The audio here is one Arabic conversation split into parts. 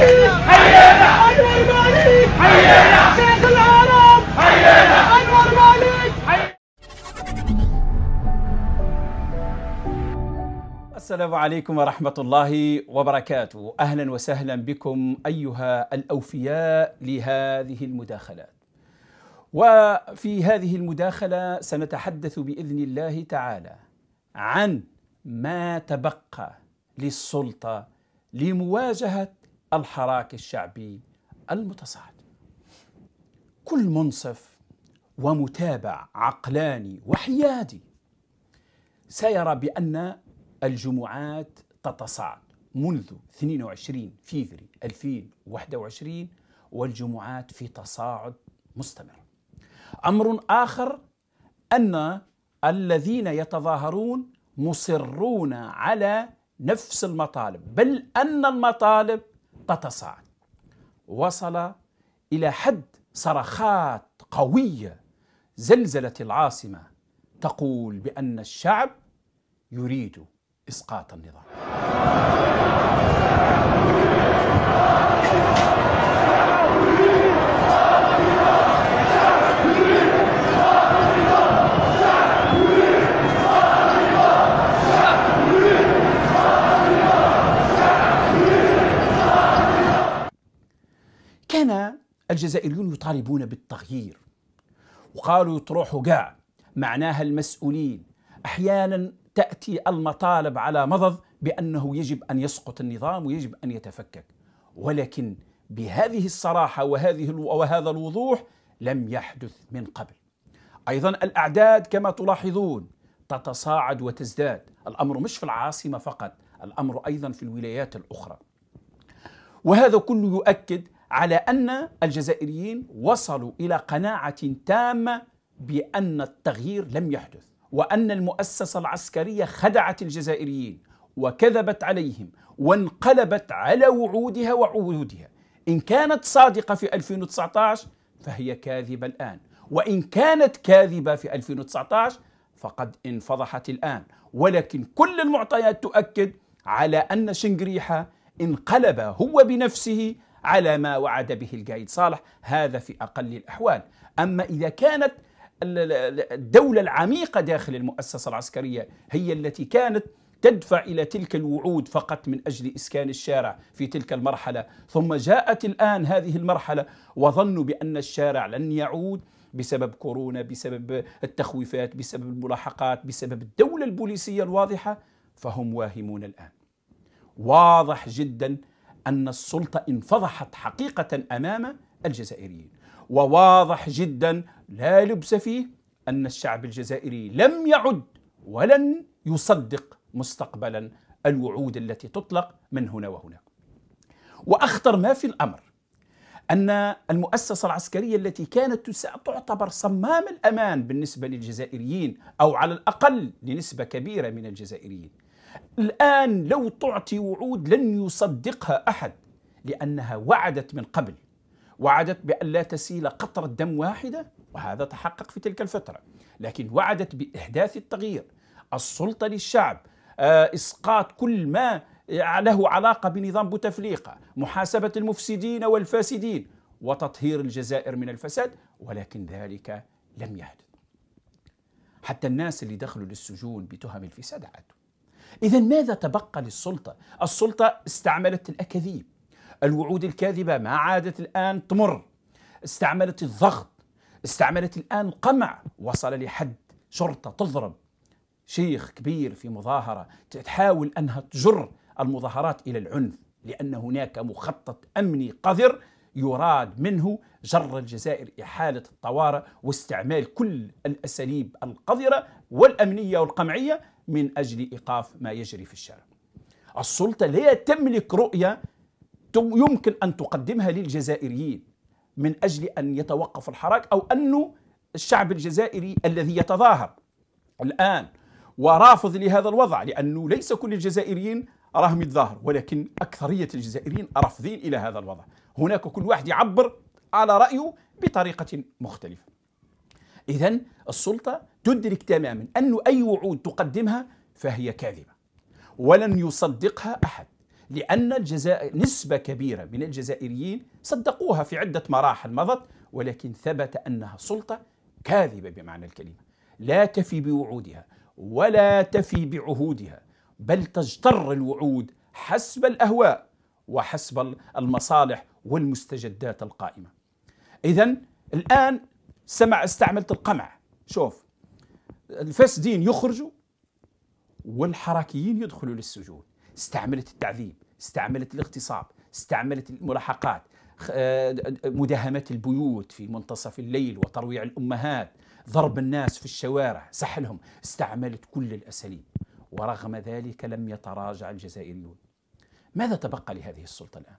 انور انور السلام عليكم ورحمة الله وبركاته، أهلا وسهلا بكم أيها الأوفياء لهذه المداخلات. وفي هذه المداخلة سنتحدث بإذن الله تعالى عن ما تبقى للسلطة لمواجهة الحراك الشعبي المتصاعد كل منصف ومتابع عقلاني وحيادي سيرى بأن الجمعات تتصاعد منذ 22 فيفري 2021 والجمعات في تصاعد مستمر. امر اخر ان الذين يتظاهرون مصرون على نفس المطالب، بل ان المطالب تتصاعد وصل إلى حد صرخات قوية زلزلت العاصمة تقول بأن الشعب يريد إسقاط النظام كان الجزائريون يطالبون بالتغيير وقالوا تروحوا قاع معناها المسؤولين احيانا تاتي المطالب على مضض بانه يجب ان يسقط النظام ويجب ان يتفكك ولكن بهذه الصراحه وهذه وهذا الوضوح لم يحدث من قبل ايضا الاعداد كما تلاحظون تتصاعد وتزداد الامر مش في العاصمه فقط الامر ايضا في الولايات الاخرى وهذا كله يؤكد على أن الجزائريين وصلوا إلى قناعة تامة بأن التغيير لم يحدث وأن المؤسسة العسكرية خدعت الجزائريين وكذبت عليهم وانقلبت على وعودها وعهودها إن كانت صادقة في 2019 فهي كاذبة الآن وإن كانت كاذبة في 2019 فقد انفضحت الآن ولكن كل المعطيات تؤكد على أن شنغريحه انقلب هو بنفسه على ما وعد به القائد صالح هذا في أقل الأحوال أما إذا كانت الدولة العميقة داخل المؤسسة العسكرية هي التي كانت تدفع الى تلك الوعود فقط من اجل اسكان الشارع في تلك المرحله، ثم جاءت الان هذه المرحله وظنوا بان الشارع لن يعود بسبب كورونا، بسبب التخويفات، بسبب الملاحقات، بسبب الدوله البوليسيه الواضحه، فهم واهمون الان. واضح جدا أن السلطة انفضحت حقيقة أمام الجزائريين وواضح جدا لا لبس فيه أن الشعب الجزائري لم يعد ولن يصدق مستقبلا الوعود التي تطلق من هنا وهناك وأخطر ما في الأمر أن المؤسسة العسكرية التي كانت تعتبر صمام الأمان بالنسبة للجزائريين أو على الأقل لنسبة كبيرة من الجزائريين الآن لو تعطي وعود لن يصدقها أحد لأنها وعدت من قبل وعدت بأن لا تسيل قطرة دم واحدة وهذا تحقق في تلك الفترة لكن وعدت بإحداث التغيير السلطة للشعب آه، إسقاط كل ما آه، له علاقة بنظام بوتفليقة محاسبة المفسدين والفاسدين وتطهير الجزائر من الفساد ولكن ذلك لم يحدث حتى الناس اللي دخلوا للسجون بتهم الفساد عادوا إذا ماذا تبقى للسلطة؟ السلطة استعملت الأكاذيب الوعود الكاذبة ما عادت الآن تمر استعملت الضغط استعملت الآن القمع وصل لحد شرطة تضرب شيخ كبير في مظاهرة تحاول أنها تجر المظاهرات إلى العنف لأن هناك مخطط أمني قذر يراد منه جر الجزائر إحالة الطوارئ واستعمال كل الأساليب القذرة والأمنية والقمعية من أجل إيقاف ما يجري في الشارع السلطة لا تملك رؤية يمكن أن تقدمها للجزائريين من أجل أن يتوقف الحراك أو أن الشعب الجزائري الذي يتظاهر الآن ورافض لهذا الوضع لأنه ليس كل الجزائريين راهم يتظاهر ولكن أكثرية الجزائريين رافضين إلى هذا الوضع هناك كل واحد يعبر على رأيه بطريقة مختلفة إذا السلطة تدرك تماما أن أي وعود تقدمها فهي كاذبة ولن يصدقها أحد لأن الجزائر نسبة كبيرة من الجزائريين صدقوها في عدة مراحل مضت ولكن ثبت أنها سلطة كاذبة بمعنى الكلمة لا تفي بوعودها ولا تفي بعهودها بل تجتر الوعود حسب الأهواء وحسب المصالح والمستجدات القائمة إذا الآن سمع استعملت القمع شوف الفاسدين يخرجوا والحركيين يدخلوا للسجون استعملت التعذيب استعملت الاغتصاب استعملت الملاحقات آه، مداهمات البيوت في منتصف الليل وترويع الأمهات ضرب الناس في الشوارع سحلهم استعملت كل الأساليب ورغم ذلك لم يتراجع الجزائريون ماذا تبقى لهذه السلطة الآن؟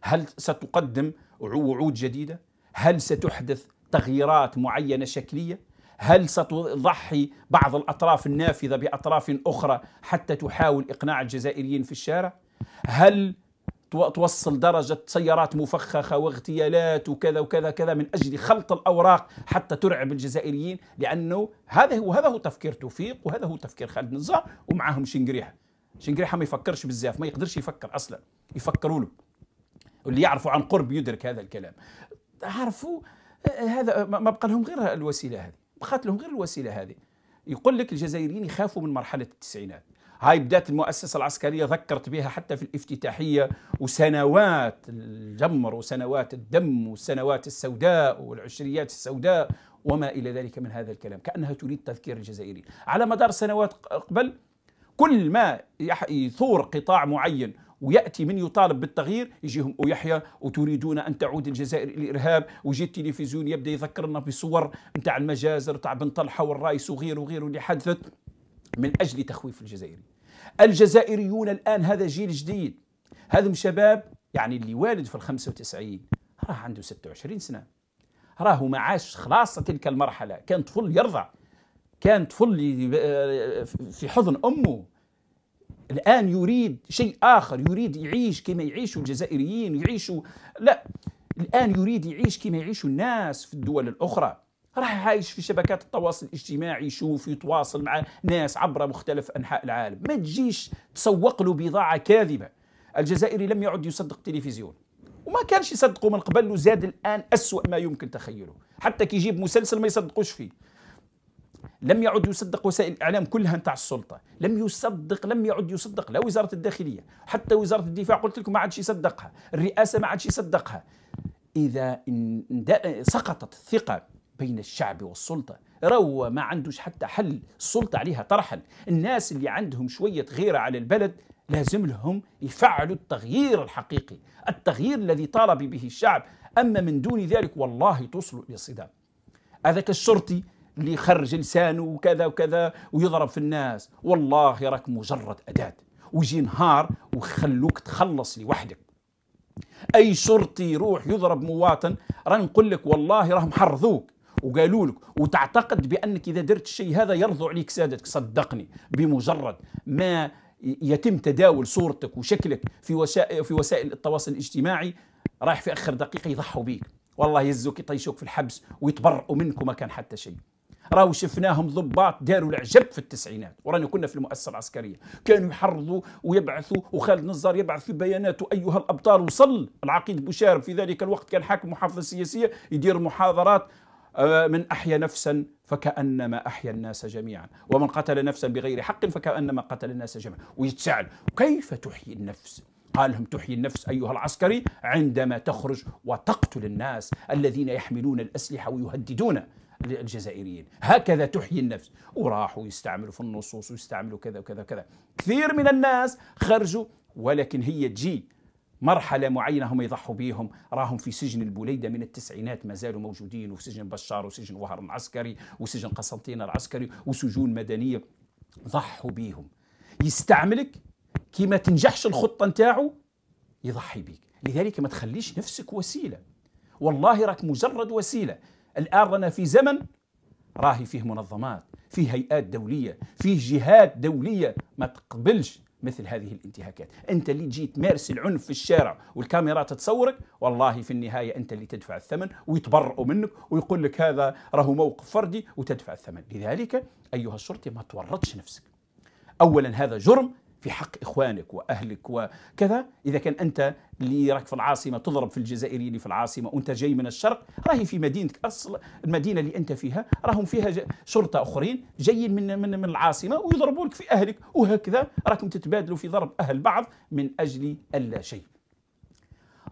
هل ستقدم وعود جديدة؟ هل ستحدث تغييرات معينة شكلية؟ هل ستضحي بعض الأطراف النافذة بأطراف أخرى حتى تحاول إقناع الجزائريين في الشارع؟ هل توصل درجة سيارات مفخخة واغتيالات وكذا وكذا كذا من أجل خلط الأوراق حتى ترعب الجزائريين لأنه هذا هو هذا هو تفكير توفيق وهذا هو تفكير خالد نزار ومعهم شنقريحة شنقريحة ما يفكرش بزاف ما يقدرش يفكر أصلا يفكروا له واللي يعرفوا عن قرب يدرك هذا الكلام عرفوا آه، هذا ما بقى لهم غير الوسيلة هذه بقات لهم غير الوسيله هذه يقول لك الجزائريين يخافوا من مرحله التسعينات هاي بدات المؤسسه العسكريه ذكرت بها حتى في الافتتاحيه وسنوات الجمر وسنوات الدم والسنوات السوداء والعشريات السوداء وما الى ذلك من هذا الكلام كانها تريد تذكير الجزائريين على مدار سنوات قبل كل ما يثور قطاع معين وياتي من يطالب بالتغيير يجيهم ويحيى وتريدون ان تعود الجزائر الى الارهاب ويجي التلفزيون يبدا يذكرنا بصور نتاع المجازر نتاع بن طلحه والرايس وغيره وغيره اللي حدثت من اجل تخويف الجزائري. الجزائريون الان هذا جيل جديد هذم شباب يعني اللي والد في ال 95 راه عنده 26 سنه راه ما عاش خلاص تلك المرحله كان طفل يرضع كان طفل آه، في حضن امه الآن يريد شيء آخر يريد يعيش كما يعيشوا الجزائريين يعيشوا لا الآن يريد يعيش كما يعيشوا الناس في الدول الأخرى راح عايش في شبكات التواصل الاجتماعي يشوف يتواصل مع ناس عبر مختلف أنحاء العالم ما تجيش تسوق له بضاعة كاذبة الجزائري لم يعد يصدق التلفزيون وما كانش يصدقوا من قبل وزاد الآن أسوأ ما يمكن تخيله حتى كي يجيب مسلسل ما يصدقوش فيه لم يعد يصدق وسائل الاعلام كلها نتاع السلطه لم يصدق لم يعد يصدق لا وزاره الداخليه حتى وزاره الدفاع قلت لكم ما عادش يصدقها الرئاسه ما عادش يصدقها اذا سقطت الثقه بين الشعب والسلطه راهو ما عندوش حتى حل السلطه عليها ترحل الناس اللي عندهم شويه غيره على البلد لازم لهم يفعلوا التغيير الحقيقي التغيير الذي طالب به الشعب أما من دون ذلك والله توصلوا إلى الصدام هذاك الشرطي اللي يخرج لسانه وكذا وكذا ويضرب في الناس والله راك مجرد أداة ويجي نهار وخلوك تخلص لوحدك أي شرطي يروح يضرب مواطن راه نقول لك والله راهم حرضوك وقالوا لك وتعتقد بأنك إذا درت الشيء هذا يرضوا عليك سادتك صدقني بمجرد ما يتم تداول صورتك وشكلك في وسائل في وسائل التواصل الاجتماعي رايح في اخر دقيقه يضحوا بيك والله يزوك يطيشوك في الحبس ويتبرؤوا منك وما كان حتى شيء راهو شفناهم ضباط داروا العجب في التسعينات ورانا كنا في المؤسسه العسكريه كانوا يحرضوا ويبعثوا وخالد نزار يبعث في بياناته ايها الابطال وصل العقيد بوشارب في ذلك الوقت كان حاكم محافظه سياسيه يدير محاضرات آه، من أحيا نفسا فكأنما أحيا الناس جميعا ومن قتل نفسا بغير حق فكأنما قتل الناس جميعا ويتساءل كيف تحيي النفس قال لهم تحيي النفس أيها العسكري عندما تخرج وتقتل الناس الذين يحملون الأسلحة ويهددون للجزائريين هكذا تحيي النفس وراحوا يستعملوا في النصوص ويستعملوا كذا وكذا وكذا كثير من الناس خرجوا ولكن هي تجي مرحلة معينة هم يضحوا بيهم راهم في سجن البوليدة من التسعينات ما زالوا موجودين وفي سجن بشار وسجن وهر العسكري وسجن قسنطينة العسكري وسجون مدنية ضحوا بيهم يستعملك كي ما تنجحش الخطة نتاعو يضحي بيك لذلك ما تخليش نفسك وسيلة والله راك مجرد وسيلة الآن رانا في زمن راهي فيه منظمات فيه هيئات دولية فيه جهات دولية ما تقبلش مثل هذه الانتهاكات انت اللي تجي تمارس العنف في الشارع والكاميرات تتصورك والله في النهايه انت اللي تدفع الثمن ويتبرأ منك ويقول لك هذا راهو موقف فردي وتدفع الثمن لذلك ايها الشرطي ما تورطش نفسك اولا هذا جرم في حق إخوانك وأهلك وكذا إذا كان أنت اللي راك في العاصمة تضرب في الجزائري اللي في العاصمة وأنت جاي من الشرق راهي في مدينتك أصل المدينة اللي أنت فيها راهم فيها شرطة أخرين جايين من من, من العاصمة ويضربوا لك في أهلك وهكذا راكم تتبادلوا في ضرب أهل بعض من أجل اللا شيء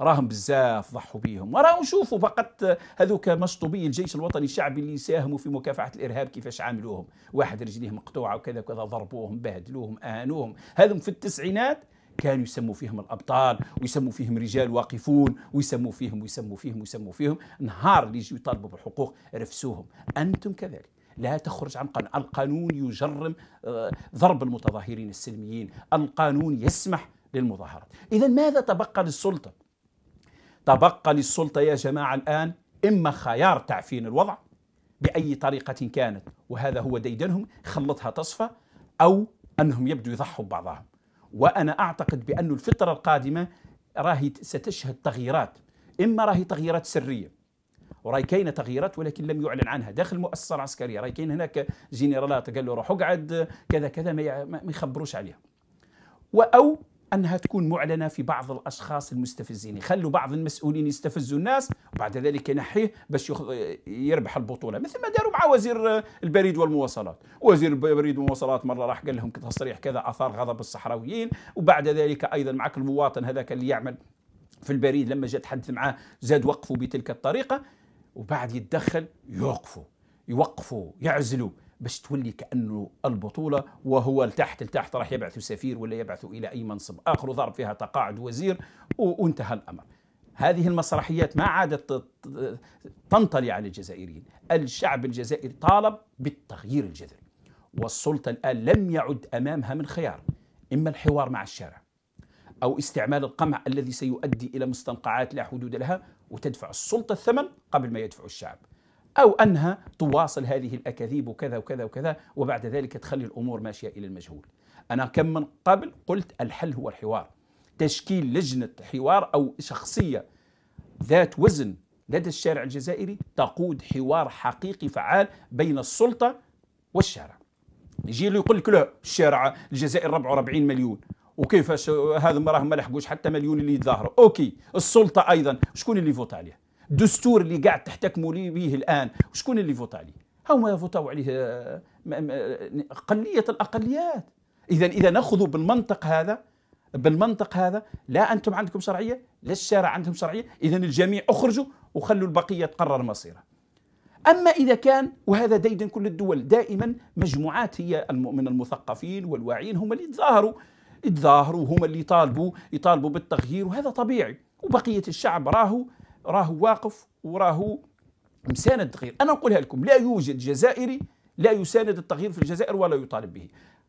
راهم بزاف ضحوا بيهم وراهم شوفوا فقط هذوك مشطوبي الجيش الوطني الشعبي اللي ساهموا في مكافحه الارهاب كيفاش عاملوهم واحد رجليه مقطوعه وكذا وكذا ضربوهم بهدلوهم اهانوهم هذم في التسعينات كانوا يسموا فيهم الابطال ويسموا فيهم رجال واقفون ويسموا فيهم ويسموا فيهم ويسموا فيهم نهار اللي يجوا يطالبوا بالحقوق رفسوهم انتم كذلك لا تخرج عن قانون القانون يجرم آه، ضرب المتظاهرين السلميين القانون يسمح للمظاهرات إذا ماذا تبقى للسلطة تبقى للسلطة يا جماعة الآن إما خيار تعفين الوضع بأي طريقة كانت وهذا هو ديدنهم خلطها تصفى أو أنهم يبدو يضحوا ببعضهم وأنا أعتقد بأن الفترة القادمة راهي ستشهد تغييرات إما راهي تغييرات سرية وراي كاينه تغييرات ولكن لم يعلن عنها داخل المؤسسه العسكريه راي كاين هناك جنرالات قال له روح اقعد كذا كذا ما يخبروش عليها او انها تكون معلنه في بعض الاشخاص المستفزين يخلوا بعض المسؤولين يستفزوا الناس وبعد ذلك ينحيه باش يربح البطوله مثل ما داروا مع وزير البريد والمواصلات وزير البريد والمواصلات مره راح قال لهم تصريح كذا اثار غضب الصحراويين وبعد ذلك ايضا معك المواطن هذاك اللي يعمل في البريد لما جاء تحدث معاه زاد وقفوا بتلك الطريقه وبعد يتدخل يوقفوا يوقفوا يعزلوا باش تولي كانه البطوله وهو لتحت لتحت راح يبعثوا سفير ولا يبعثوا الى اي منصب اخر وضرب فيها تقاعد وزير وانتهى الامر. هذه المسرحيات ما عادت تنطلي على الجزائريين، الشعب الجزائري طالب بالتغيير الجذري. والسلطه الان لم يعد امامها من خيار اما الحوار مع الشارع او استعمال القمع الذي سيؤدي الى مستنقعات لا حدود لها وتدفع السلطه الثمن قبل ما يدفع الشعب. أو أنها تواصل هذه الأكاذيب وكذا وكذا وكذا وبعد ذلك تخلي الأمور ماشية إلى المجهول أنا كم من قبل قلت الحل هو الحوار تشكيل لجنة حوار أو شخصية ذات وزن لدى الشارع الجزائري تقود حوار حقيقي فعال بين السلطة والشارع يجي له يقول لك لا الشارع الجزائر 44 مليون وكيفاش هذا ما راهم ما لحقوش حتى مليون اللي يتظاهروا اوكي السلطه ايضا شكون اللي فوت عليه الدستور اللي قاعد تحتكموا لي به الان وشكون اللي فوت عليه هما يفوتوا عليه آه، آه، قليه الاقليات اذا اذا ناخذ بالمنطق هذا بالمنطق هذا لا انتم عندكم شرعيه لا الشارع عندهم شرعيه اذا الجميع اخرجوا وخلوا البقيه تقرر مصيرها أما إذا كان وهذا ديدا كل الدول دائما مجموعات هي من المثقفين والواعيين هم اللي يتظاهروا يتظاهروا هم اللي يطالبوا يطالبوا بالتغيير وهذا طبيعي وبقية الشعب راهو راه واقف وراه مساند التغيير انا نقولها لكم لا يوجد جزائري لا يساند التغيير في الجزائر ولا يطالب به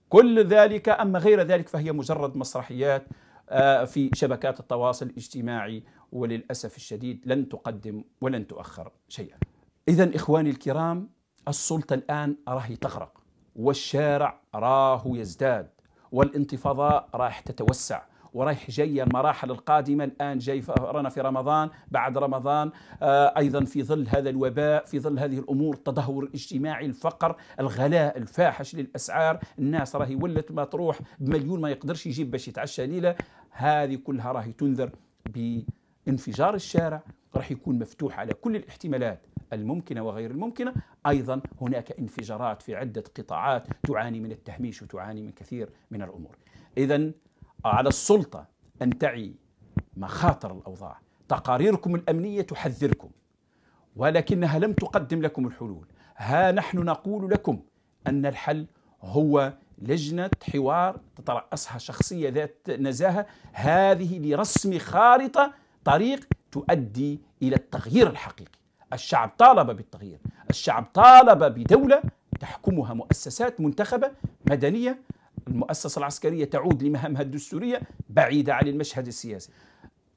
كل ذلك اما غير ذلك فهي مجرد مسرحيات آه، في شبكات التواصل الاجتماعي وللاسف الشديد لن تقدم ولن تؤخر شيئا. اذا اخواني الكرام السلطه الان راهي تغرق والشارع راه يزداد والانتفاضه راح تتوسع ورايح جاي المراحل القادمة الآن جاي رانا في رمضان بعد رمضان آه، أيضا في ظل هذا الوباء في ظل هذه الأمور التدهور الاجتماعي الفقر الغلاء الفاحش للأسعار الناس راهي ولت ما تروح بمليون ما يقدرش يجيب باش يتعشى ليلة هذه كلها راهي تنذر بانفجار الشارع راح يكون مفتوح على كل الاحتمالات الممكنه وغير الممكنه، ايضا هناك انفجارات في عده قطاعات تعاني من التهميش وتعاني من كثير من الامور. اذا على السلطة أن تعي مخاطر الأوضاع تقاريركم الأمنية تحذركم ولكنها لم تقدم لكم الحلول ها نحن نقول لكم أن الحل هو لجنة حوار تترأسها شخصية ذات نزاهة هذه لرسم خارطة طريق تؤدي إلى التغيير الحقيقي الشعب طالب بالتغيير الشعب طالب بدولة تحكمها مؤسسات منتخبة مدنية المؤسسة العسكرية تعود لمهامها الدستورية بعيدة عن المشهد السياسي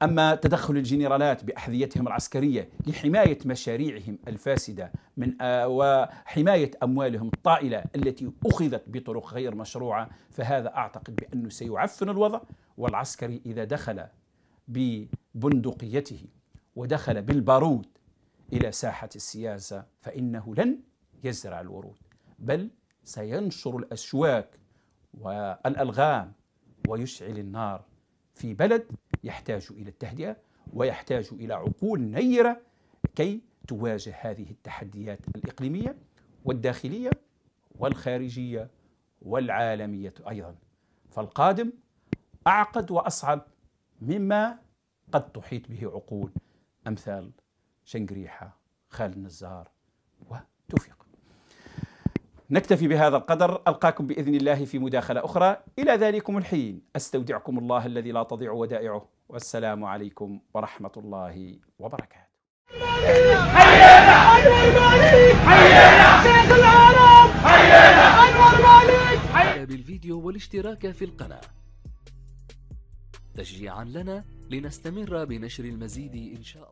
أما تدخل الجنرالات بأحذيتهم العسكرية لحماية مشاريعهم الفاسدة من آه، وحماية أموالهم الطائلة التي أخذت بطرق غير مشروعة فهذا أعتقد بأنه سيعفن الوضع والعسكري إذا دخل ببندقيته ودخل بالبارود إلى ساحة السياسة فإنه لن يزرع الورود بل سينشر الأشواك والألغام ويشعل النار في بلد يحتاج إلى التهدئة ويحتاج إلى عقول نيرة كي تواجه هذه التحديات الإقليمية والداخلية والخارجية والعالمية أيضا فالقادم أعقد وأصعب مما قد تحيط به عقول أمثال شنقريحة خالد نزار و نكتفي بهذا القدر ألقاكم بإذن الله في مداخلة أخرى إلى ذلكم الحين أستودعكم الله الذي لا تضيع ودائعه والسلام عليكم ورحمة الله وبركاته أنور أنور بالفيديو والاشتراك في القناة تشجيعا لنا لنستمر بنشر المزيد إن شاء الله